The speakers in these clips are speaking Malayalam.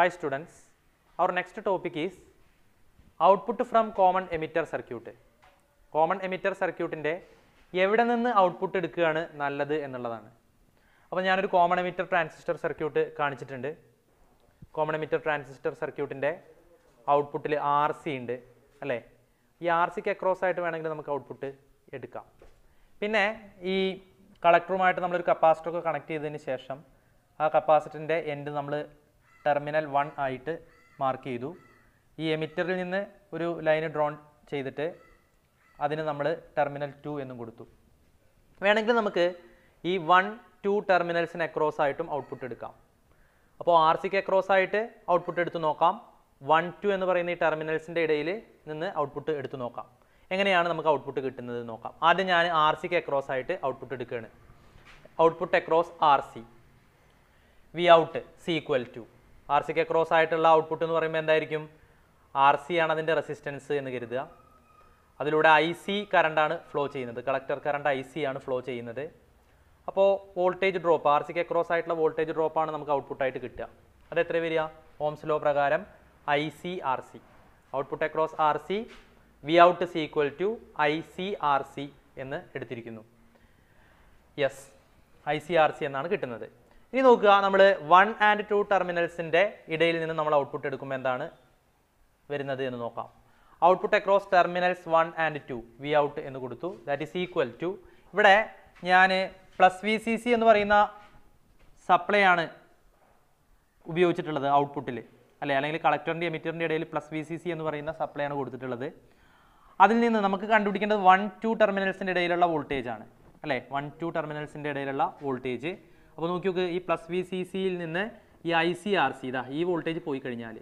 Hi students, our next topic is output from common emitter circuit common emitter സർക്യൂട്ടിൻ്റെ എവിടെ നിന്ന് ഔട്ട്പുട്ട് എടുക്കുകയാണ് നല്ലത് എന്നുള്ളതാണ് അപ്പോൾ ഞാനൊരു കോമൺ എമിറ്റർ ട്രാൻസിസ്റ്റർ സർക്യൂട്ട് കാണിച്ചിട്ടുണ്ട് കോമൺ എമിറ്റർ ട്രാൻസിസ്റ്റർ സർക്യൂട്ടിൻ്റെ ഔട്ട്പുട്ടിൽ ആർ സി ഉണ്ട് അല്ലേ ഈ ആർ സിക്ക് അക്രോസ് ആയിട്ട് വേണമെങ്കിൽ നമുക്ക് ഔട്ട്പുട്ട് എടുക്കാം പിന്നെ ഈ കളക്ടറുമായിട്ട് നമ്മളൊരു കപ്പാസിറ്ററൊക്കെ കണക്ട് ചെയ്തതിന് ശേഷം ആ കപ്പാസിറ്ററിൻ്റെ എൻഡ് നമ്മൾ ടെർമിനൽ വൺ ആയിട്ട് മാർക്ക് ചെയ്തു ഈ എമിറ്ററിൽ നിന്ന് ഒരു ലൈന് ഡ്രോൺ ചെയ്തിട്ട് അതിന് നമ്മൾ ടെർമിനൽ ടു എന്നും കൊടുത്തു വേണമെങ്കിൽ നമുക്ക് ഈ വൺ ടു ടെർമിനൽസിന് അക്രോസ് ആയിട്ടും ഔട്ട്പുട്ട് എടുക്കാം അപ്പോൾ ആർ സിക്ക് അക്രോസ് ആയിട്ട് ഔട്ട്പുട്ട് എടുത്തു നോക്കാം വൺ ടു എന്ന് പറയുന്ന ഈ ടെർമിനൽസിൻ്റെ ഇടയിൽ നിന്ന് ഔട്ട്പുട്ട് എടുത്തു നോക്കാം എങ്ങനെയാണ് നമുക്ക് ഔട്ട്പുട്ട് കിട്ടുന്നത് നോക്കാം ആദ്യം ഞാൻ ആർ സിക്ക് അക്രോസ് ആയിട്ട് ഔട്ട്പുട്ട് എടുക്കുകയാണ് output across R C V out C equal to R സിക്ക് അക്രോസ് ആയിട്ടുള്ള ഔട്ട്പുട്ട് എന്ന് പറയുമ്പോൾ എന്തായിരിക്കും ആർ സി ആണ് അതിൻ്റെ റെസിസ്റ്റൻസ് എന്ന് കരുതുക അതിലൂടെ ഐ സി കറണ്ടാണ് ഫ്ലോ ചെയ്യുന്നത് കളക്ടർ കറണ്ട് ഐ സി ആണ് ഫ്ലോ ചെയ്യുന്നത് അപ്പോൾ വോൾട്ടേജ് ഡ്രോപ്പ് ആർ സിക്ക് അക്രോസ് ആയിട്ടുള്ള വോൾട്ടേജ് ഡ്രോപ്പാണ് നമുക്ക് ഔട്ട്പുട്ടായിട്ട് കിട്ടുക അത് എത്ര വരിക ഓംസ് ലോ പ്രകാരം I C R C output across R C V out C equal to I C R C എന്ന് എടുത്തിരിക്കുന്നു yes I C R C എന്നാണ് കിട്ടുന്നത് ഇനി നോക്കുക നമ്മൾ വൺ ആൻഡ് ടു ടെർമിനൽസിൻ്റെ ഇടയിൽ നിന്ന് നമ്മൾ ഔട്ട്പുട്ട് എടുക്കുമ്പോൾ എന്താണ് വരുന്നത് എന്ന് നോക്കാം output across terminals one and two V out എന്ന് കൊടുത്തു ദാറ്റ് ഈസ് ഈക്വൽ ടു ഇവിടെ ഞാൻ പ്ലസ് വി സി സി എന്ന് പറയുന്ന സപ്ലൈ ആണ് ഉപയോഗിച്ചിട്ടുള്ളത് ഔട്ട്പുട്ടിൽ അല്ലെ അല്ലെങ്കിൽ കളക്ടറിൻ്റെ എമിറ്ററിൻ്റെ ഇടയിൽ പ്ലസ് വി സി സി എന്ന് പറയുന്ന സപ്ലൈ ആണ് കൊടുത്തിട്ടുള്ളത് അതിൽ നിന്ന് നമുക്ക് കണ്ടുപിടിക്കേണ്ടത് വൺ ടു ടെർമിനൽസിൻ്റെ ഇടയിലുള്ള വോൾട്ടേജ് ആണ് അല്ലേ വൺ ടു ടെർമിനൽസിൻ്റെ ഇടയിലുള്ള വോൾട്ടേജ് അപ്പോൾ നോക്കി നോക്ക് ഈ പ്ലസ് വി സി സിയിൽ നിന്ന് ഈ ഐ സി ആർ സി ഇതാ ഈ വോൾട്ടേജ് പോയി കഴിഞ്ഞാൽ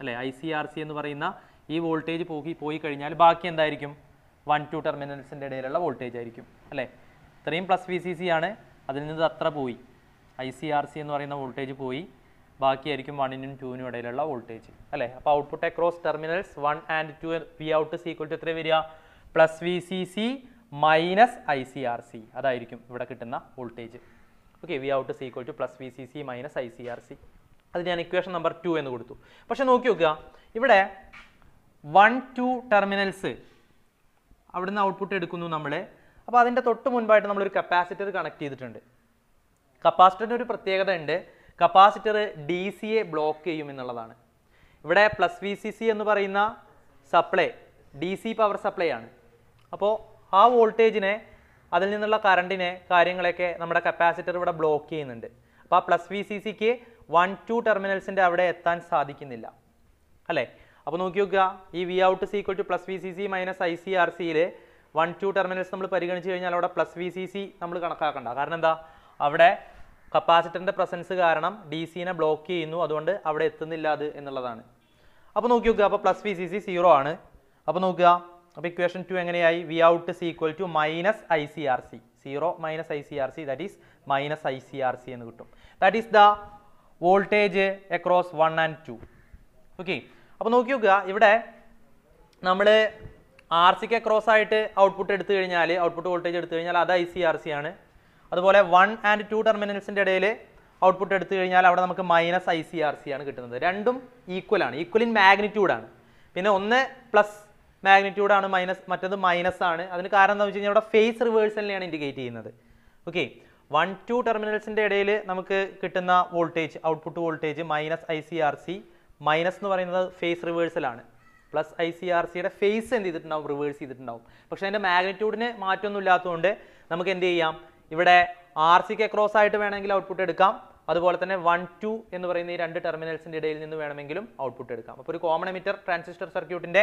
അല്ലേ ഐ സി ആർ സി എന്ന് പറയുന്ന ഈ വോൾട്ടേജ് പോയി പോയി കഴിഞ്ഞാൽ ബാക്കി എന്തായിരിക്കും വൺ ടു ടെർമിനൽസിൻ്റെ ഇടയിലുള്ള വോൾട്ടേജ് ആയിരിക്കും അല്ലേ ഇത്രയും പ്ലസ് വി സി സി ആണ് അതിൽ നിന്ന് അത്ര പോയി ഐ സി ആർ സി എന്ന് പറയുന്ന വോൾട്ടേജ് പോയി ബാക്കിയായിരിക്കും വണ്ണിനും ടൂവിനും ഇടയിലുള്ള വോൾട്ടേജ് അല്ലേ അപ്പോൾ output across terminals one and two V out C equal to എത്ര വരിക plus V C C minus I C R C അതായിരിക്കും ഇവിടെ കിട്ടുന്ന voltage okay V out C equal to plus V C C minus I C R C അത് ഞാൻ ഇക്വേഷൻ നമ്പർ ടു എന്ന് കൊടുത്തു പക്ഷെ നോക്കി നോക്കുക ഇവിടെ വൺ ടു ടെർമിനൽസ് അവിടുന്ന് ഔട്ട്പുട്ട് എടുക്കുന്നു നമ്മൾ അപ്പോൾ അതിൻ്റെ തൊട്ട് മുൻപായിട്ട് നമ്മളൊരു കപ്പാസിറ്റർ കണക്ട് ചെയ്തിട്ടുണ്ട് കപ്പാസിറ്ററിൻ്റെ ഒരു പ്രത്യേകത ഉണ്ട് കപ്പാസിറ്റർ ഡി എ ബ്ലോക്ക് ചെയ്യും എന്നുള്ളതാണ് ഇവിടെ പ്ലസ് വി സി സി എന്ന് പറയുന്ന supply D C power supply ആണ് അപ്പോൾ ആ വോൾട്ടേജിനെ അതിൽ നിന്നുള്ള കറണ്ടിനെ കാര്യങ്ങളൊക്കെ നമ്മുടെ കപ്പാസിറ്റർ ഇവിടെ ബ്ലോക്ക് ചെയ്യുന്നുണ്ട് അപ്പോൾ ആ പ്ലസ് വി സി സിക്ക് വൺ ടു ടെർമിനൽസിൻ്റെ അവിടെ എത്താൻ സാധിക്കുന്നില്ല അല്ലേ അപ്പോൾ നോക്കി നോക്കുക ഈ V out C equal to plus V C C minus I C R സിയിൽ വൺ ടു ടെർമിനൽസ് നമ്മൾ പരിഗണിച്ച് കഴിഞ്ഞാൽ അവിടെ പ്ലസ് വി സി സി നമ്മൾ കണക്കാക്കണ്ട കാരണം എന്താ അവിടെ കപ്പാസിറ്ററിൻ്റെ പ്രസൻസ് കാരണം ഡി സിനെ ബ്ലോക്ക് ചെയ്യുന്നു അതുകൊണ്ട് അവിടെ എത്തുന്നില്ല അത് എന്നുള്ളതാണ് അപ്പോൾ നോക്കി നോക്കുക അപ്പോൾ plus V C C zero ആണ് അപ്പോൾ നോക്കുക അപ്പോൾ ഇക്വേഷൻ ടു എങ്ങനെയായി V out C equal to minus I C R C zero minus I C R C that is minus I C R C എന്ന് കിട്ടും that is the voltage across one and two okay അപ്പോൾ നോക്കി നോക്കുക ഇവിടെ നമ്മൾ ആർ സിക്ക് അക്രോസ് ആയിട്ട് ഔട്ട്പുട്ട് എടുത്തു കഴിഞ്ഞാൽ ഔട്ട്പുട്ട് വോൾട്ടേജ് എടുത്തു കഴിഞ്ഞാൽ അത് ഐ സി ആർ സി ആണ് അതുപോലെ വൺ ആൻഡ് ടു ടെർമിനൽസിൻ്റെ ഇടയിൽ ഔട്ട്പുട്ട് എടുത്തു കഴിഞ്ഞാൽ അവിടെ നമുക്ക് minus I C R C ആണ് കിട്ടുന്നത് രണ്ടും ഈക്വലാണ് ഈക്വൽ ഇൻ മാഗ്നിറ്റ്യൂഡാണ് പിന്നെ ഒന്ന് പ്ലസ് മാഗ്നിറ്റ്യൂഡ് ആണ് മൈനസ് മറ്റത് മൈനസ് ആണ് അതിന് കാരണം എന്താണെന്ന് വെച്ച് കഴിഞ്ഞാൽ ഇവിടെ ഫേസ് റിവേഴ്സലിനെയാണ് ഇൻഡിക്കേറ്റ് ചെയ്യുന്നത് ഓക്കെ വൺ ടു ടെർമിനൽസിൻ്റെ ഇടയിൽ നമുക്ക് കിട്ടുന്ന voltage output voltage minus I C R C minus എന്ന് പറയുന്നത് ഫേസ് റിവേഴ്സലാണ് പ്ലസ് ഐ സി ആർ സിയുടെ ഫേസ് എന്ത് ചെയ്തിട്ടുണ്ടാവും റിവേഴ്സ് ചെയ്തിട്ടുണ്ടാവും പക്ഷേ അതിൻ്റെ മാഗ്നിറ്റ്യൂഡിന് മാറ്റമൊന്നും ഇല്ലാത്തതുകൊണ്ട് നമുക്ക് എന്ത് ചെയ്യാം ഇവിടെ ആർ സിക്ക് അക്രോസ് ആയിട്ട് വേണമെങ്കിൽ ഔട്ട്പുട്ട് എടുക്കാം അതുപോലെ തന്നെ വൺ ടു എന്ന് പറയുന്ന ഈ രണ്ട് ടെർമിനൽസിൻ്റെ ഇടയിൽ നിന്ന് വേണമെങ്കിലും ഔട്ട്പുട്ട് എടുക്കാം അപ്പോൾ ഒരു കോമൺ എമിറ്റർ ട്രാൻസിസ്റ്റർ സർക്യൂട്ടിൻ്റെ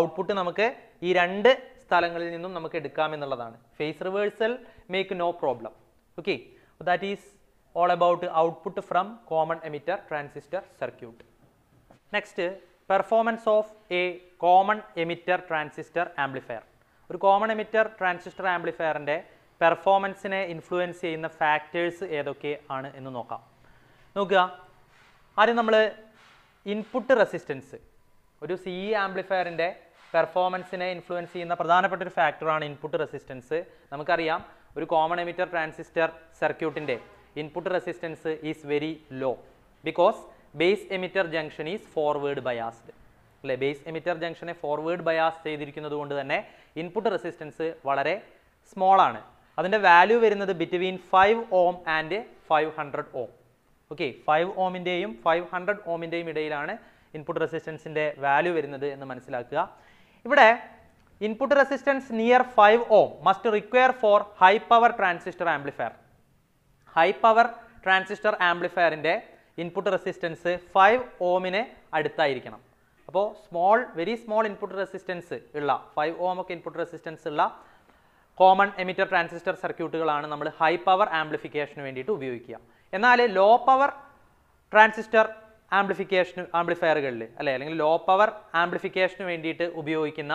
ഔട്ട്പുട്ട് നമുക്ക് ഈ രണ്ട് സ്ഥലങ്ങളിൽ നിന്നും നമുക്ക് എടുക്കാമെന്നുള്ളതാണ് phase reversal make no problem okay that is all about output from common emitter transistor circuit next performance of a common emitter transistor amplifier ഒരു കോമൺ എമിറ്റർ ട്രാൻസിസ്റ്റർ ആംപ്ലിഫയറിൻ്റെ പെർഫോമൻസിനെ ഇൻഫ്ലുവൻസ് ചെയ്യുന്ന ഫാക്ടേഴ്സ് ഏതൊക്കെ ആണ് എന്ന് നോക്കാം നോക്കുക ആദ്യം നമ്മൾ ഇൻപുട്ട് റെസിസ്റ്റൻസ് ഒരു സി ഇ ആംപ്ലിഫയറിൻ്റെ പെർഫോമൻസിനെ ഇൻഫ്ലുവൻസ് ചെയ്യുന്ന പ്രധാനപ്പെട്ട ഒരു ഫാക്ടറാണ് ഇൻപുട്ട് റെസിസ്റ്റൻസ് നമുക്കറിയാം ഒരു കോമൺ എമിറ്റർ ട്രാൻസിസ്റ്റർ സർക്യൂട്ടിൻ്റെ input resistance is very low because base emitter junction is forward biased അല്ലേ ബേസ് എമിറ്റർ ജംഗ്ഷനെ ഫോർവേഡ് ബയാസ് ചെയ്തിരിക്കുന്നത് കൊണ്ട് തന്നെ ഇൻപുട്ട് റെസിസ്റ്റൻസ് വളരെ സ്മോൾ ആണ് അതിൻ്റെ വാല്യൂ വരുന്നത് between five ohm and five hundred ohm okay five ഓമിൻ്റെയും ഫൈവ് ഹൺഡ്രഡ് ഓമിൻ്റെയും ഇടയിലാണ് ഇൻപുട്ട് റെസിസ്റ്റൻസിൻ്റെ വാല്യൂ വരുന്നത് എന്ന് മനസ്സിലാക്കുക ഇവിടെ input resistance near five ohm must require for high power transistor amplifier high power transistor ആംപ്ലിഫയറിൻ്റെ ഇൻപുട്ട് റെസിസ്റ്റൻസ് ഫൈവ് ഓമിന് അടുത്തായിരിക്കണം അപ്പോൾ small very small input resistance ഉള്ള ഫൈവ് ഓം ഒക്കെ ഇൻപുട്ട് റെസിസ്റ്റൻസ് ഉള്ള കോമൺ എമിറ്റർ ട്രാൻസിസ്റ്റർ സർക്യൂട്ടുകളാണ് നമ്മൾ ഹൈ പവർ ആംപ്ലിഫിക്കേഷന് വേണ്ടിയിട്ട് ഉപയോഗിക്കുക എന്നാൽ ലോ പവർ ട്രാൻസിസ്റ്റർ ആംപ്ലിഫിക്കേഷന് ആംപ്ലിഫയറുകളിൽ അല്ലെ അല്ലെങ്കിൽ ലോ പവർ ആംപ്ലിഫിക്കേഷന് വേണ്ടിയിട്ട് ഉപയോഗിക്കുന്ന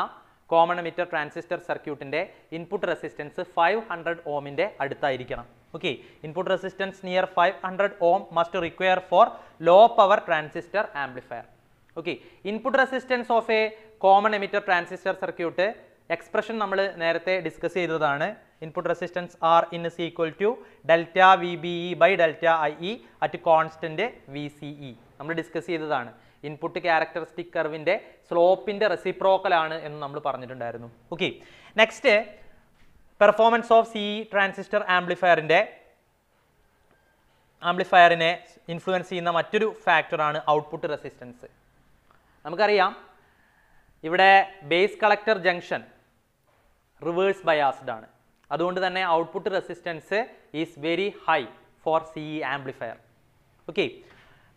കോമൺ എമിറ്റർ ട്രാൻസിസ്റ്റർ സർക്യൂട്ടിൻ്റെ ഇൻപുട്ട് റെസിസ്റ്റൻസ് ഫൈവ് ഹൺഡ്രഡ് ഓമിൻ്റെ അടുത്തായിരിക്കണം okay input resistance near five hundred ohm must require for low power transistor amplifier okay input resistance of a common emitter transistor circuit expression നമ്മൾ നേരത്തെ ഡിസ്കസ് ചെയ്തതാണ് input resistance R in is equal to delta V B E by delta I E at constant V C E നമ്മൾ ഡിസ്കസ് ചെയ്തതാണ് ഇൻപുട്ട് ക്യാരക്ടറിസ്റ്റിക് കർവിൻ്റെ സ്ലോപ്പിൻ്റെ റെസിപ്രോക്കലാണ് എന്ന് നമ്മൾ പറഞ്ഞിട്ടുണ്ടായിരുന്നു okay next performance of C transistor ആംപ്ലിഫയറിൻ്റെ ആംപ്ലിഫയറിനെ ഇൻഫ്ലുവൻസ് ചെയ്യുന്ന മറ്റൊരു ഫാക്ടറാണ് ഔട്ട്പുട്ട് റെസിസ്റ്റൻസ് നമുക്കറിയാം ഇവിടെ base collector junction reverse biased ആണ് അതുകൊണ്ട് തന്നെ output resistance is very high for C E amplifier okay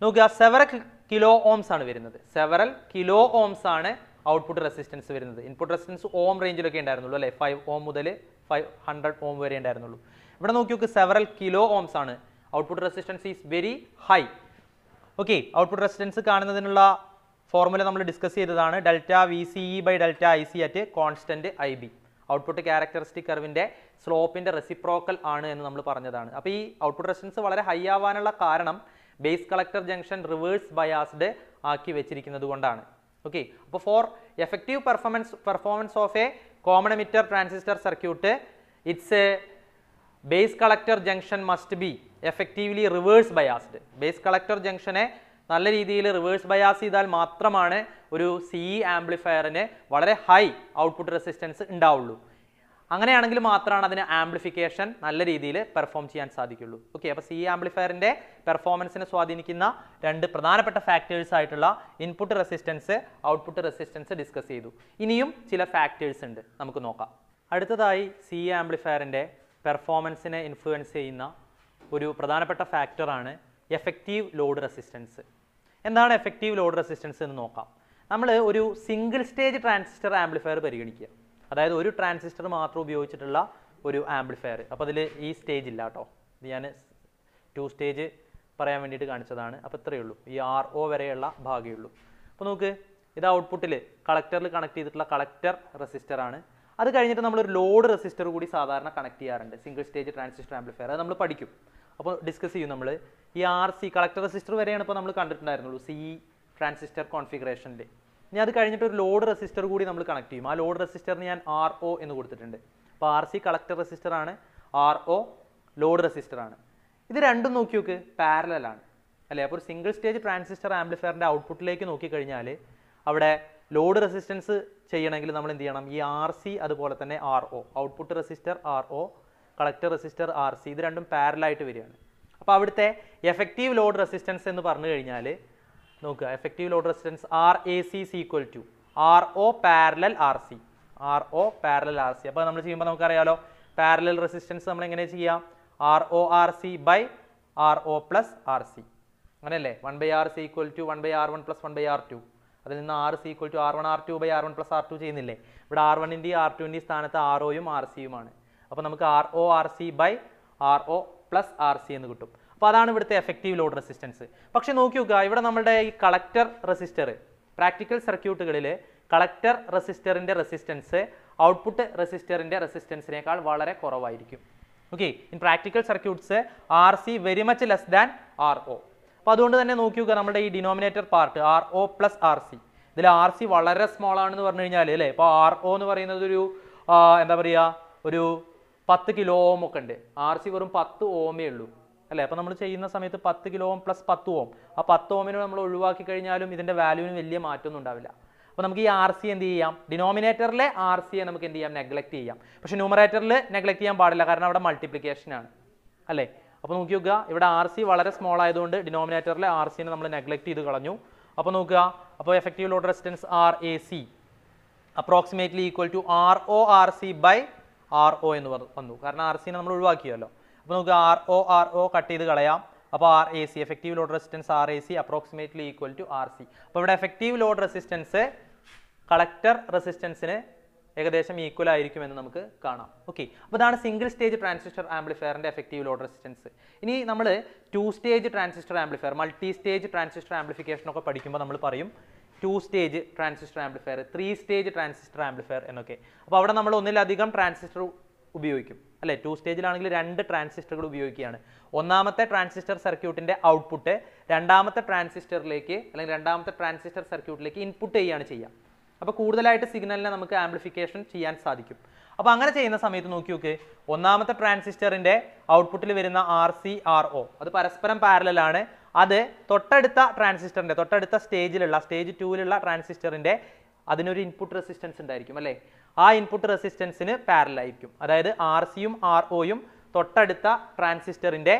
നോക്കുക സെവറൽ കിലോ ഓംസ് ആണ് വരുന്നത് സെവറൽ കിലോ ഓംസ് ആണ് ഔട്ട്പുട്ട് റെസിസ്റ്റൻസ് വരുന്നത് ഇൻപുട്ട് റെസിസ്റ്റൻസ് ഓം റേഞ്ചിലൊക്കെ ഉണ്ടായിരുന്നുള്ളൂ അല്ലേ ഫൈവ് ഓം മുതൽ ഫൈവ് ഹൺഡ്രഡ് ഓം വരെ ഉണ്ടായിരുന്നുള്ളൂ ഇവിടെ നോക്കി നോക്ക് സെവറൽ കിലോ ഓംസ് ആണ് output resistance is very high okay output resistance കാണുന്നതിനുള്ള ഫോർമുല നമ്മൾ ഡിസ്കസ് ചെയ്തതാണ് delta V C E by delta I C at constant I B output characteristic കർവിൻ്റെ സ്ലോപ്പിൻ്റെ റെസിപ്രോക്കൽ ആണ് എന്ന് നമ്മൾ പറഞ്ഞതാണ് അപ്പോൾ ഈ ഔട്ട്പുട്ട് റെസിസ്റ്റൻസ് വളരെ ഹൈ ആവാനുള്ള കാരണം base collector junction reverse biased ആക്കി വെച്ചിരിക്കുന്നത് കൊണ്ടാണ് ഓക്കെ അപ്പോൾ for effective performance performance of a common emitter transistor circuit it's base collector junction must be effectively reverse biased base collector ജംഗ്ഷനെ നല്ല രീതിയിൽ റിവേഴ്സ് ബയാസ് ചെയ്താൽ മാത്രമാണ് ഒരു സി ആംപ്ലിഫയറിന് വളരെ ഹൈ ഔട്ട്പുട്ട് റെസിസ്റ്റൻസ് ഉണ്ടാവുള്ളൂ അങ്ങനെയാണെങ്കിൽ മാത്രമാണ് അതിന് ആംപ്ലിഫിക്കേഷൻ നല്ല രീതിയിൽ പെർഫോം ചെയ്യാൻ സാധിക്കുള്ളൂ ഓക്കെ അപ്പോൾ സി ആംപ്ലിഫയറിൻ്റെ പെർഫോമൻസിനെ സ്വാധീനിക്കുന്ന രണ്ട് പ്രധാനപ്പെട്ട ഫാക്ടേഴ്സ് ആയിട്ടുള്ള input resistance output resistance discuss ചെയ്തു ഇനിയും ചില ഫാക്ടേഴ്സ് ഉണ്ട് നമുക്ക് നോക്കാം അടുത്തതായി സി ആംപ്ലിഫയറിൻ്റെ പെർഫോമൻസിനെ ഇൻഫ്ലുവൻസ് ചെയ്യുന്ന ഒരു പ്രധാനപ്പെട്ട ഫാക്ടറാണ് എഫക്റ്റീവ് ലോഡ് റെസിസ്റ്റൻസ് എന്താണ് എഫക്റ്റീവ് ലോഡ് റെസിസ്റ്റൻസ് എന്ന് നോക്കാം നമ്മൾ ഒരു സിംഗിൾ സ്റ്റേജ് ട്രാൻസിസ്റ്റർ ആംപ്ലിഫയർ പരിഗണിക്കുക അതായത് ഒരു ട്രാൻസിസ്റ്റർ മാത്രം ഉപയോഗിച്ചിട്ടുള്ള ഒരു ആംപ്ലിഫയർ അപ്പോൾ അതിൽ ഈ സ്റ്റേജ് ഇല്ല കേട്ടോ ഇത് ഞാൻ ടു സ്റ്റേജ് പറയാൻ വേണ്ടിയിട്ട് കാണിച്ചതാണ് അപ്പോൾ ഇത്രയേ ഉള്ളൂ ഈ ആർ ഒ വരെയുള്ള ഭാഗമേ ഉള്ളൂ അപ്പോൾ നമുക്ക് ഇത് ഔട്ട്പുട്ടിൽ കളക്ടറിൽ കണക്ട് ചെയ്തിട്ടുള്ള കളക്ടർ റെസിസ്റ്റർ ആണ് അത് കഴിഞ്ഞിട്ട് നമ്മളൊരു ലോഡ് റെസിസ്റ്റർ കൂടി സാധാരണ കണക്ട് ചെയ്യാറുണ്ട് സിംഗിൾ സ്റ്റേജ് ട്രാൻസിസ്റ്റർ ആംപ്ലിഫയർ അത് നമ്മൾ പഠിക്കും അപ്പോൾ ഡിസ്കസ് ചെയ്യും നമ്മൾ ഈ ആർ സി കളക്ടർ റെസിസ്റ്റർ വരെയാണ് ഇപ്പോൾ നമ്മൾ കണ്ടിട്ടുണ്ടായിരുന്നുള്ളൂ സി ട്രാൻസിസ്റ്റർ കോൺഫിഗറേഷനിൽ ഇനി അത് കഴിഞ്ഞിട്ട് ഒരു ലോഡ് റെസിസ്റ്റർ കൂടി നമ്മൾ കണക്ട് ചെയ്യും ആ ലോഡ് റെസിസ്റ്ററിന് ഞാൻ ആർ ഒ എന്ന് കൊടുത്തിട്ടുണ്ട് അപ്പോൾ ആർ സി കളക്ടർ റെസിസ്റ്റർ ആണ് ആർ ഒ ലോഡ് റെസിസ്റ്റർ ആണ് ഇത് രണ്ടും നോക്കി നോക്ക് പാരലാണ് അല്ലേ അപ്പോൾ ഒരു സിംഗിൾ സ്റ്റേജ് ട്രാൻസിസ്റ്റർ ആംബ്ലിഫയറിൻ്റെ ഔട്ട്പുട്ടിലേക്ക് നോക്കിക്കഴിഞ്ഞാൽ അവിടെ ലോഡ് റെസിസ്റ്റൻസ് ചെയ്യണമെങ്കിൽ നമ്മൾ എന്ത് ചെയ്യണം ഈ ആർ സി അതുപോലെ തന്നെ R O output resistor R O collector resistor R C ഇത് രണ്ടും പാരലായിട്ട് വരികയാണ് അപ്പോൾ അവിടുത്തെ എഫക്റ്റീവ് ലോഡ് റെസിസ്റ്റൻസ് എന്ന് പറഞ്ഞു കഴിഞ്ഞാൽ നോക്കുക effective load resistance R A C C equal to R O parallel R C R O parallel R C അപ്പോൾ നമ്മൾ ചെയ്യുമ്പോൾ നമുക്കറിയാലോ പാരലൽ റെസിസ്റ്റൻസ് നമ്മൾ എങ്ങനെ ചെയ്യാം R O R C by R O plus R C അങ്ങനെയല്ലേ one by R C equal to one by R one plus one by R two അതിൽ നിന്ന് R C equal to R one R two by R one plus R two ചെയ്യുന്നില്ലേ ഇവിടെ ആർ വണ്ണിൻ്റെയും ആർ ടുവിൻ്റെയും സ്ഥാനത്ത് ആർ ഒയും ആർ സിയുമാണ് അപ്പോൾ നമുക്ക് R O R C by R O plus R C എന്ന് കിട്ടും അപ്പോൾ അതാണ് ഇവിടുത്തെ എഫക്റ്റീവ് ലോഡ് റെസിസ്റ്റൻസ് പക്ഷേ നോക്കി നോക്കുക ഇവിടെ നമ്മുടെ ഈ കളക്ടർ റെസിസ്റ്റർ പ്രാക്ടിക്കൽ സർക്യൂട്ടുകളിൽ കളക്ടർ റെസിസ്റ്ററിൻ്റെ റെസിസ്റ്റൻസ് ഔട്ട്പുട്ട് റെസിസ്റ്ററിൻ്റെ റെസിസ്റ്റൻസിനേക്കാൾ വളരെ കുറവായിരിക്കും okay in practical circuits R C very much less than R O അപ്പോൾ അതുകൊണ്ട് തന്നെ നോക്കിയോക്കുക നമ്മുടെ ഈ denominator part R O plus R C ഇതിൽ ആർ സി വളരെ സ്മോൾ ആണെന്ന് പറഞ്ഞു കഴിഞ്ഞാൽ അല്ലേ ഇപ്പോൾ ആർ ഒ എന്ന് പറയുന്നത് ഒരു എന്താ പറയുക ഒരു പത്ത് കിലോ ഓം ഒക്കെ ഉണ്ട് ആർ സി വെറും പത്ത് ഓമേ ഉള്ളൂ അല്ലേ അപ്പോൾ നമ്മൾ ചെയ്യുന്ന സമയത്ത് പത്ത് കിലോ ഓം പ്ലസ് പത്ത് ഓം ആ പത്ത് ഓമിന് നമ്മൾ ഒഴിവാക്കി കഴിഞ്ഞാലും ഇതിൻ്റെ വാല്യൂവിന് വലിയ മാറ്റമൊന്നും ഉണ്ടാവില്ല അപ്പോൾ നമുക്ക് ഈ ആർ സി എന്ത് ചെയ്യാം ഡിനോമിനേറ്ററിലെ ആർ സിയെ നമുക്ക് എന്ത് ചെയ്യാം നെഗ്ലക്ട് ചെയ്യാം പക്ഷേ ന്യൂമറേറ്ററിൽ നെഗ്ലക്ട് ചെയ്യാൻ പാടില്ല കാരണം അവിടെ മൾട്ടിപ്ലിക്കേഷനാണ് അല്ലേ അപ്പോൾ നോക്കി നോക്കുക ഇവിടെ ആർ സി വളരെ സ്മോൾ ആയതുകൊണ്ട് ഡിനോമിനേറ്ററിലെ ആർ സിനെ നമ്മൾ നെഗ്ലക്ട് ചെയ്ത് കളഞ്ഞു അപ്പോൾ നോക്കുക അപ്പോൾ effective load resistance R A C approximately equal to R O R C by R O എന്ന് വന്നു കാരണം ആർ സിനെ നമ്മൾ ഒഴിവാക്കിയല്ലോ അപ്പോൾ നമുക്ക് R O R O cut ചെയ്ത് കളയാം അപ്പോൾ R A C effective load resistance R A C approximately equal to R C അപ്പോൾ ഇവിടെ എഫക്റ്റീവ് ലോഡ് റെസിസ്റ്റൻസ് കളക്ടർ റെസിസ്റ്റൻസിന് ഏകദേശം ഈക്വൽ ആയിരിക്കും എന്ന് നമുക്ക് കാണാം ഓക്കെ അപ്പോൾ ഇതാണ് സിംഗിൾ സ്റ്റേജ് ട്രാൻസിസ്റ്റർ ആംപ്ലിഫയറിൻ്റെ എഫക്റ്റീവ് ലോഡ് റെസിസ്റ്റൻസ് ഇനി നമ്മൾ two stage transistor amplifier multi stage transistor ആംപ്ലിഫിക്കേഷനൊക്കെ പഠിക്കുമ്പോൾ നമ്മൾ പറയും two stage transistor amplifier three stage transistor amplifier എന്നൊക്കെ അപ്പോൾ അവിടെ നമ്മൾ ഒന്നിലധികം ട്രാൻസിസ്റ്റർ ഉപയോഗിക്കും അല്ലേ ടു സ്റ്റേജിലാണെങ്കിൽ രണ്ട് ട്രാൻസിസ്റ്ററുകൾ ഉപയോഗിക്കുകയാണ് ഒന്നാമത്തെ ട്രാൻസിസ്റ്റർ സർക്യൂട്ടിൻ്റെ ഔട്ട്പുട്ട് രണ്ടാമത്തെ ട്രാൻസിസ്റ്ററിലേക്ക് അല്ലെങ്കിൽ രണ്ടാമത്തെ ട്രാൻസിസ്റ്റർ സർക്യൂട്ടിലേക്ക് ഇൻപുട്ട് ചെയ്യുകയാണ് ചെയ്യുക അപ്പോൾ കൂടുതലായിട്ട് സിഗ്നലിനെ നമുക്ക് ആംപ്ലിഫിക്കേഷൻ ചെയ്യാൻ സാധിക്കും അപ്പോൾ അങ്ങനെ ചെയ്യുന്ന സമയത്ത് നോക്കി നോക്ക് ഒന്നാമത്തെ ട്രാൻസിസ്റ്ററിൻ്റെ ഔട്ട്പുട്ടിൽ വരുന്ന ആർ സി ആർ ഒ അത് പരസ്പരം പാരലാണ് അത് തൊട്ടടുത്ത ട്രാൻസിസ്റ്ററിൻ്റെ തൊട്ടടുത്ത സ്റ്റേജിലുള്ള സ്റ്റേജ് ടൂവിലുള്ള ട്രാൻസിസ്റ്ററിൻ്റെ അതിനൊരു ഇൻപുട്ട് റെസിസ്റ്റൻസ് ഉണ്ടായിരിക്കും അല്ലേ ആ ഇൻപുട്ട് റെസിസ്റ്റൻസിന് പാരലായിരിക്കും അതായത് ആർ സിയും ആർ ഒയും തൊട്ടടുത്ത ട്രാൻസിസ്റ്ററിൻ്റെ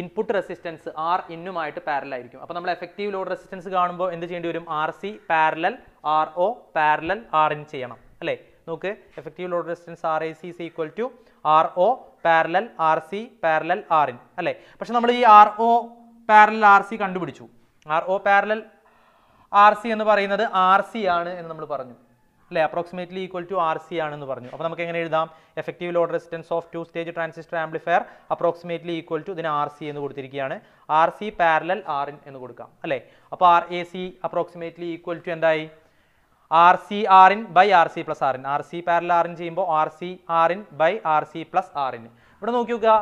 ഇൻപുട്ട് റെസിസ്റ്റൻസ് ആർ ഇന്നുമായിട്ട് പാരലായിരിക്കും അപ്പോൾ നമ്മൾ എഫക്റ്റീവ് ലോഡ് റെസിസ്റ്റൻസ് കാണുമ്പോൾ എന്ത് ചെയ്യേണ്ടി വരും R C parallel R O parallel R in ചെയ്യണം അല്ലേ നോക്ക് effective load resistance R A C equal to R O parallel R C parallel R in അല്ലേ പക്ഷെ നമ്മൾ ഈ R O parallel R C കണ്ടുപിടിച്ചു R O parallel R C എന്ന് പറയുന്നത് ആർ സി ആണ് എന്ന് നമ്മൾ പറഞ്ഞു അല്ലേ approximately equal to R C ആണെന്ന് പറഞ്ഞു അപ്പോൾ നമുക്ക് എങ്ങനെ എഴുതാം effective load resistance of two stage transistor amplifier approximately equal to ഇതിന് ആർ സി എന്ന് കൊടുത്തിരിക്കുകയാണ് R C parallel R in എന്ന് കൊടുക്കാം അല്ലേ അപ്പോൾ R A C approximately equal to എന്തായി R C R in by R C plus R in R C parallel R in ചെയ്യുമ്പോൾ R C R in by R C plus R in ഇവിടെ നോക്കി നോക്കുക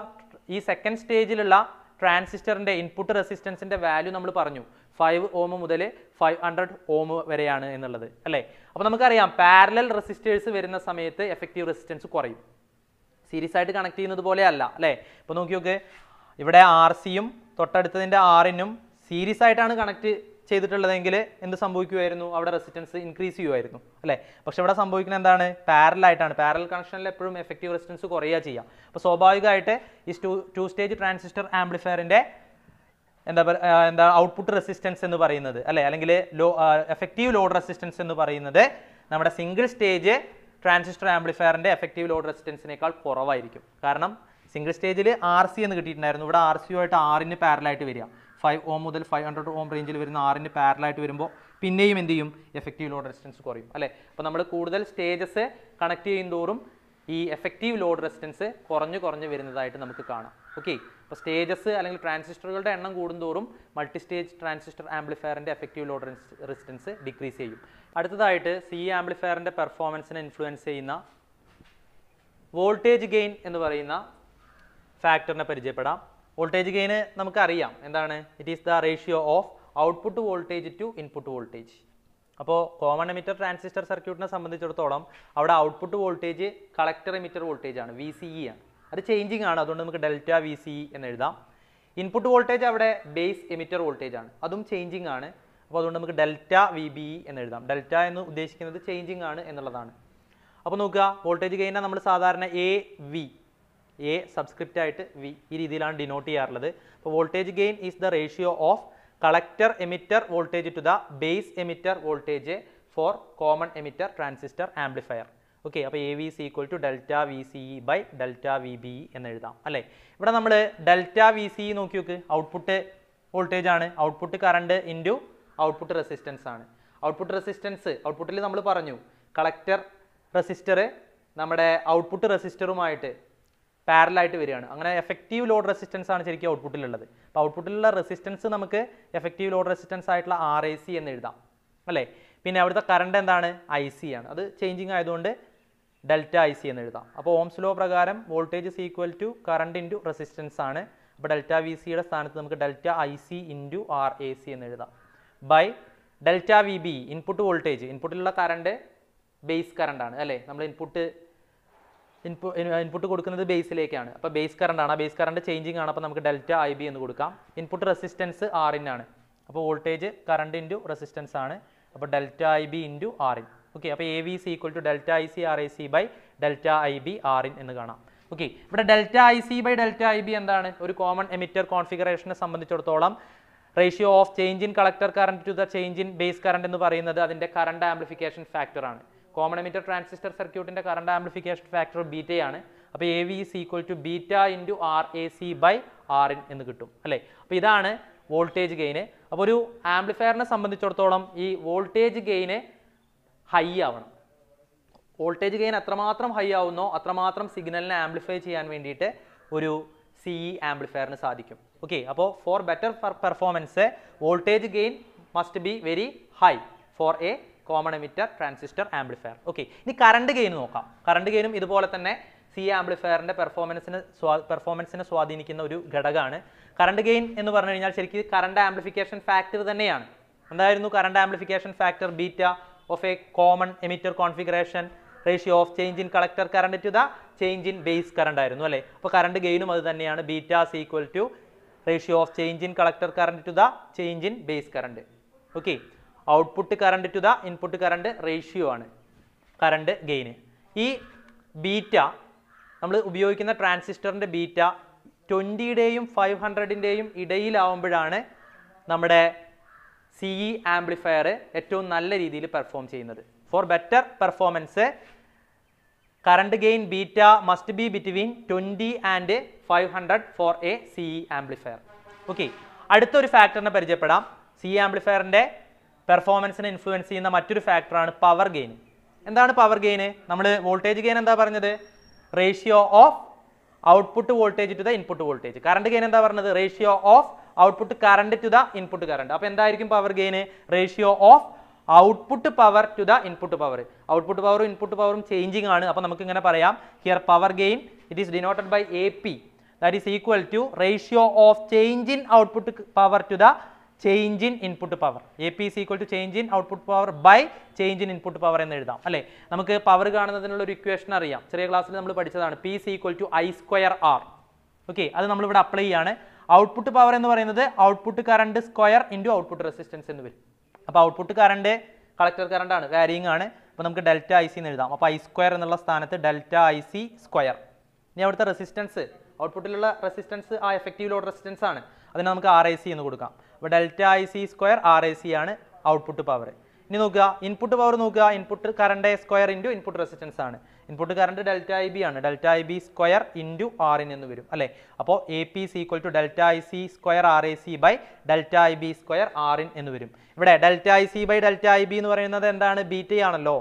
ഈ സെക്കൻഡ് സ്റ്റേജിലുള്ള ട്രാൻസിസ്റ്ററിൻ്റെ ഇൻപുട്ട് റെസിസ്റ്റൻസിൻ്റെ വാല്യൂ നമ്മൾ പറഞ്ഞു ഫൈവ് ഓം മുതൽ ഫൈവ് ഹൺഡ്രഡ് ഓം വരെയാണ് എന്നുള്ളത് അല്ലേ അപ്പോൾ നമുക്കറിയാം പാരലൽ റെസിസ്റ്റേഴ്സ് വരുന്ന സമയത്ത് എഫക്റ്റീവ് റെസിസ്റ്റൻസ് കുറയും സീരീസ് ആയിട്ട് കണക്ട് ചെയ്യുന്നത് പോലെയല്ല അല്ലേ ഇപ്പോൾ നോക്കി നോക്ക് ഇവിടെ ആർ സിയും തൊട്ടടുത്തതിൻ്റെ ആറിനും സീരീസ് ആയിട്ടാണ് കണക്ട് ചെയ്തിട്ടുള്ളതെങ്കിൽ എന്ത് സംഭവിക്കുമായിരുന്നു അവിടെ റെസിസ്റ്റൻസ് ഇൻക്രീസ് ചെയ്യുമായിരുന്നു അല്ലേ പക്ഷെ ഇവിടെ സംഭവിക്കുന്നത് എന്താണ് പാരലായിട്ടാണ് പാരൽ കണക്ഷനിൽ എപ്പോഴും എഫക്റ്റീവ് റെസിസ്റ്റൻസ് കുറയുക ചെയ്യാം അപ്പോൾ സ്വാഭാവികമായിട്ട് ഈ ടു സ്റ്റേജ് ട്രാൻസിസ്റ്റർ ആംപ്ലിഫയറിൻ്റെ എന്താ എന്താ ഔട്ട്പുട്ട് റെസിസ്റ്റൻസ് എന്ന് പറയുന്നത് അല്ലെ അല്ലെങ്കിൽ ലോ എഫക്റ്റീവ് ലോഡ് റെസിസ്റ്റൻസ് എന്ന് പറയുന്നത് നമ്മുടെ സിംഗിൾ സ്റ്റേജ് ട്രാൻസിസ്റ്റർ ആംപ്ലിഫയറിൻ്റെ എഫക്റ്റീവ് ലോഡ് റെസിസ്റ്റൻസിനേക്കാൾ കുറവായിരിക്കും കാരണം സിംഗിൾ സ്റ്റേജിൽ ആർ സി എന്ന് കിട്ടിയിട്ടുണ്ടായിരുന്നു ഇവിടെ ആർ സിയുമായിട്ട് ആറിന് പാരലായിട്ട് വരിക ഫൈവ് ഓം മുതൽ ഫൈവ് ഹൺഡ്രഡ് ഓം റേഞ്ചിൽ വരുന്ന ആറിന് പാരലായിട്ട് വരുമ്പോൾ പിന്നെയും എന്ത് ചെയ്യും എഫക്റ്റീവ് ലോഡ് റെസിസ്റ്റൻസ് കുറയും അല്ലേ അപ്പോൾ നമ്മൾ കൂടുതൽ സ്റ്റേജസ് കണക്ട് തോറും ഈ എഫക്റ്റീവ് ലോഡ് റെസിസ്റ്റൻസ് കുറഞ്ഞു കുറഞ്ഞു വരുന്നതായിട്ട് നമുക്ക് കാണാം ഓക്കെ അപ്പോൾ സ്റ്റേജസ് അല്ലെങ്കിൽ ട്രാൻസിസ്റ്ററുകളുടെ എണ്ണം കൂടുന്തോറും മൾട്ടി സ്റ്റേജ് ട്രാൻസിസ്റ്റർ ആംപ്ലിഫയറിൻ്റെ എഫക്റ്റീവ് ലോഡ് റെസിസ്റ്റൻസ് ഡിക്രീസ് ചെയ്യും അടുത്തതായിട്ട് സി ആംപ്ലിഫയറിൻ്റെ പെർഫോമൻസിനെ ഇൻഫ്ലുവൻസ് ചെയ്യുന്ന വോൾട്ടേജ് ഗെയിൻ എന്ന് പറയുന്ന ഫാക്ടറിനെ പരിചയപ്പെടാം വോൾട്ടേജ് ഗെയിന് നമുക്കറിയാം എന്താണ് it is the ratio of output voltage to input voltage അപ്പോൾ കോമൺ എമിറ്റർ ട്രാൻസിസ്റ്റർ സർക്യൂട്ടിനെ സംബന്ധിച്ചിടത്തോളം അവിടെ output voltage collector emitter voltage ആണ് വി സി ഇ ആണ് അത് ചേഞ്ചിങ് ആണ് അതുകൊണ്ട് നമുക്ക് ഡെൽറ്റ വി സി ഇ എന്ന് എഴുതാം ഇൻപുട്ട് വോൾട്ടേജ് അവിടെ ബേസ് എമിറ്റർ വോൾട്ടേജ് ആണ് അതും ചേഞ്ചിങ് ആണ് അപ്പോൾ അതുകൊണ്ട് നമുക്ക് ഡെൽറ്റ വി ബി ഇ എന്ന് എഴുതാം ഡെൽറ്റ എന്ന് ഉദ്ദേശിക്കുന്നത് ചേഞ്ചിങ് ആണ് എന്നുള്ളതാണ് അപ്പോൾ നോക്കുക വോൾട്ടേജ് കഴിഞ്ഞാൽ നമ്മൾ സാധാരണ എ വി എ സബ്സ്ക്രിപ്റ്റ് ആയിട്ട് വി ഈ രീതിയിലാണ് ഡിനോട്ട് ചെയ്യാറുള്ളത് അപ്പോൾ voltage gain is the ratio of collector emitter voltage to the base emitter voltage for common emitter transistor amplifier okay അപ്പോൾ A V C equal to delta V C E by delta V B E എന്ന് എഴുതാം അല്ലേ ഇവിടെ നമ്മൾ ഡെൽറ്റ വി സി ഇ നോക്കി നോക്ക് ഔട്ട്പുട്ട് വോൾട്ടേജ് ആണ് output current into output resistance ആണ് ഔട്ട്പുട്ട് റെസിസ്റ്റൻസ് ഔട്ട്പുട്ടിൽ നമ്മൾ പറഞ്ഞു കളക്ടർ റെസിസ്റ്റർ നമ്മുടെ ഔട്ട്പുട്ട് റെസിസ്റ്ററുമായിട്ട് പാരലായിട്ട് വരികയാണ് അങ്ങനെ എഫക്റ്റീവ് ലോഡ് റെസിസ്റ്റൻസ് ആണ് ശരിക്കും ഔട്ട്പുട്ടിലുള്ളത് അപ്പോൾ ഔട്ട്പുട്ടിലുള്ള റെസിസ്റ്റൻസ് നമുക്ക് എഫക്റ്റീവ് ലോഡ് റെസിസ്റ്റൻസ് ആയിട്ടുള്ള ആർ ഐ സി എന്ന് എഴുതാം അല്ലേ പിന്നെ അവിടുത്തെ കറണ്ട് എന്താണ് ഐ സി ആണ് അത് ചേഞ്ചിങ് ആയതുകൊണ്ട് ഡെൽറ്റ ഐ സി എന്ന് എഴുതാം അപ്പോൾ ഓംസ് ലോ പ്രകാരം voltage is equal to current into resistance ആണ് അപ്പോൾ ഡെൽറ്റ വി സിയുടെ സ്ഥാനത്ത് നമുക്ക് delta I C into R A C എന്ന് എഴുതാം by delta V B input voltage ഇൻപുട്ടിലുള്ള കറണ്ട് ബേസ് കറണ്ട് ആണ് അല്ലേ നമ്മൾ ഇൻപുട്ട് ഇൻപു ഇൻപുട്ട് കൊടുക്കുന്നത് ബേസിലേക്കാണ് അപ്പോൾ ബേസ് കറണ്ട് ആണ് ആ ബേസ് കറണ്ട് ചേഞ്ചിങ് ആണ് അപ്പോൾ നമുക്ക് ഡെൽറ്റ ഐ ബി എന്ന് കൊടുക്കാം ഇൻപുട്ട് റെസിസ്റ്റൻസ് ആറിനാണ് അപ്പോൾ വോൾട്ടേജ് കറണ്ട് ഇൻറ്റു റെസിസ്റ്റൻസ് ആണ് അപ്പോൾ delta I B into R in okay അപ്പോൾ A V C equal to delta I C R I C by delta I B R in എന്ന് കാണാം ഓക്കെ ഇവിടെ delta I C by delta I B എന്താണ് ഒരു കോമൺ എമിറ്റർ കോൺഫിഗറേഷനെ സംബന്ധിച്ചിടത്തോളം ratio of change in collector current to the change in base current എന്ന് പറയുന്നത് അതിൻ്റെ കറണ്ട് ആംപ്ലിഫിക്കേഷൻ ഫാക്ടർ ആണ് കോമൺ എമിറ്റർ ട്രാൻസിസ്റ്റർ സർക്യൂട്ടിൻ്റെ കറണ്ട് ആംപ്ലിഫിക്കേഷൻ ഫാക്ടർ ബീറ്റയാണ് അപ്പോൾ A V is equal to beta into R A C by R in എന്ന് കിട്ടും അല്ലേ അപ്പോൾ ഇതാണ് വോൾട്ടേജ് ഗെയിന് അപ്പോൾ ഒരു ആംപ്ലിഫയറിനെ സംബന്ധിച്ചിടത്തോളം ഈ വോൾട്ടേജ് ഗെയിന് ഹൈ ആവണം വോൾട്ടേജ് ഗെയിൻ അത്രമാത്രം ഹൈ ആവുന്നോ അത്രമാത്രം സിഗ്നലിനെ ആംപ്ലിഫൈ ചെയ്യാൻ വേണ്ടിയിട്ട് ഒരു സി ഇ ആംപ്ലിഫയറിന് സാധിക്കും ഓക്കെ അപ്പോൾ for better performance voltage gain must be very high for a common emitter transistor amplifier okay ഇനി കറണ്ട് ഗെയിൻ നോക്കാം കറണ്ട് ഗെയിനും ഇതുപോലെ തന്നെ സി ആംപ്ലിഫയറിൻ്റെ പെർഫോമൻസിന് സ്വാ പെർഫോമൻസിനെ സ്വാധീനിക്കുന്ന ഒരു ഘടകമാണ് കറണ്ട് ഗെയിൻ എന്ന് പറഞ്ഞു കഴിഞ്ഞാൽ ശരിക്കും കറണ്ട് ആംപ്ലിഫിക്കേഷൻ ഫാക്ടർ തന്നെയാണ് എന്തായിരുന്നു current amplification factor beta of a common emitter configuration ratio of change in collector current to the change in base current ആയിരുന്നു അല്ലേ അപ്പോൾ കറണ്ട് ഗെയിനും അത് തന്നെയാണ് beta equal to ratio of change in collector current to the change in base current okay output current to the input current ratio ആണ് കറണ്ട് ഗെയിന് ഈ ബീറ്റ നമ്മൾ ഉപയോഗിക്കുന്ന ട്രാൻസിസ്റ്ററിൻ്റെ ബീറ്റ ട്വൻറ്റിയുടെയും ഫൈവ് ഹൺഡ്രഡിൻ്റെയും ഇടയിലാവുമ്പോഴാണ് നമ്മുടെ സി ഇ ആംപ്ലിഫയർ ഏറ്റവും നല്ല രീതിയിൽ പെർഫോം ചെയ്യുന്നത് for better performance current gain beta must be between twenty and five hundred for A C E amplifier okay അടുത്തൊരു ഫാക്ടറിനെ പരിചയപ്പെടാം സി ആംപ്ലിഫയറിൻ്റെ e പെർഫോമൻസിനെ ഇൻഫ്ലുവൻസ് ചെയ്യുന്ന മറ്റൊരു ഫാക്ടറാണ് പവർ ഗെയിൻ എന്താണ് പവർ ഗെയിൻ നമ്മൾ വോൾട്ടേജ് ഗെയിൻ എന്താ പറഞ്ഞത് ratio of output voltage to the input voltage current gain എന്താ പറഞ്ഞത് ratio of output current to the input current അപ്പോൾ എന്തായിരിക്കും power gain ratio of output power to the input power output പവറും ഇൻപുട്ട് പവറും ചേഞ്ചിങ് ആണ് അപ്പോൾ നമുക്ക് ഇങ്ങനെ പറയാം here power gain it is denoted by A P that is equal to ratio of change in output power to the change in input power A P C equal to change in output power by change in input power എന്ന് എഴുതാം അല്ലേ നമുക്ക് പവർ കാണുന്നതിനുള്ള ഒരു ഇക്വേഷൻ അറിയാം ചെറിയ ക്ലാസ്സിൽ നമ്മൾ പഠിച്ചതാണ് P C equal to I square R okay അത് നമ്മളിവിടെ അപ്ലൈ ചെയ്യാണ് ഔട്ട്പുട്ട് പവർ എന്ന് പറയുന്നത് output current square into output resistance എന്ന് വരും അപ്പോൾ ഔട്ട്പുട്ട് കറണ്ട് കളക്ടർ കറണ്ട് ആണ് വാരിയിങ് ആണ് അപ്പോൾ നമുക്ക് ഡെൽറ്റ ഐ സി എന്ന് എഴുതാം അപ്പോൾ ഐ സ്ക്വയർ എന്നുള്ള സ്ഥാനത്ത് ഡെൽറ്റ ഐ സി സ്ക്വയർ ഇനി അവിടുത്തെ റെസിസ്റ്റൻസ് ഔട്ട്പുട്ടിലുള്ള റെസിസ്റ്റൻസ് ആ എഫക്റ്റീവ് ലോഡ് റെസിസ്റ്റൻസ് ആണ് അതിനെ നമുക്ക് ആർ ഐ സി എന്ന് കൊടുക്കാം അപ്പോൾ delta I C square R I C ആണ് ഔട്ട്പുട്ട് പവർ ഇനി നോക്കുക ഇൻപുട്ട് പവർ നോക്കുക input current square into input resistance ആണ് input current delta I B ആണ് delta I B square into R in എന്ന് വരും അല്ലേ അപ്പോൾ A P C equal to delta I C square R I C by delta I B square R in എന്ന് വരും ഇവിടെ delta I C by delta I B എന്ന് പറയുന്നത് എന്താണ് ടി ആണല്ലോ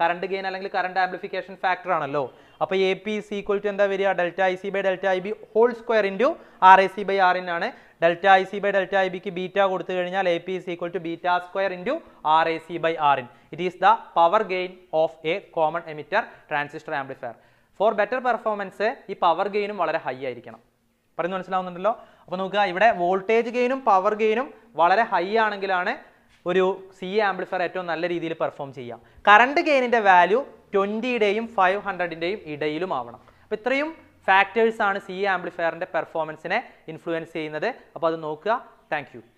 കറണ്ട് ഗെയിൻ അല്ലെങ്കിൽ കറണ്ട് ആംപ്ലിഫിക്കേഷൻ ഫാക്ടർ ആണല്ലോ അപ്പോൾ A P C equal to എന്താ വരിക delta I C by delta I B whole square into R I C by R in ആണ് delta I C by delta I ബിക്ക് ബീറ്റ കൊടുത്തു കഴിഞ്ഞാൽ A P is equal to beta square into R A C by R in it is the power gain of a common emitter transistor amplifier for better performance ഈ പവർ ഗെയിനും വളരെ ഹൈ ആയിരിക്കണം പറഞ്ഞു മനസ്സിലാവുന്നുണ്ടല്ലോ അപ്പോൾ നോക്കുക ഇവിടെ വോൾട്ടേജ് ഗെയിനും പവർ ഗെയിനും വളരെ ഹൈ ആണെങ്കിലാണ് ഒരു സി ആംപ്ലിഫയർ ഏറ്റവും നല്ല രീതിയിൽ പെർഫോം ചെയ്യുക കറണ്ട് ഗെയിനിൻ്റെ വാല്യൂ ട്വൻറ്റിയുടെയും ഫൈവ് ഹൺഡ്രഡിൻ്റെയും ഇടയിലും ആവണം അപ്പോൾ ഇത്രയും ഫാക്ടേഴ്സാണ് സി ആംപ്ലിഫയറിൻ്റെ പെർഫോമൻസിനെ ഇൻഫ്ലുവൻസ് ചെയ്യുന്നത് അപ്പോൾ അത് നോക്കുക താങ്ക്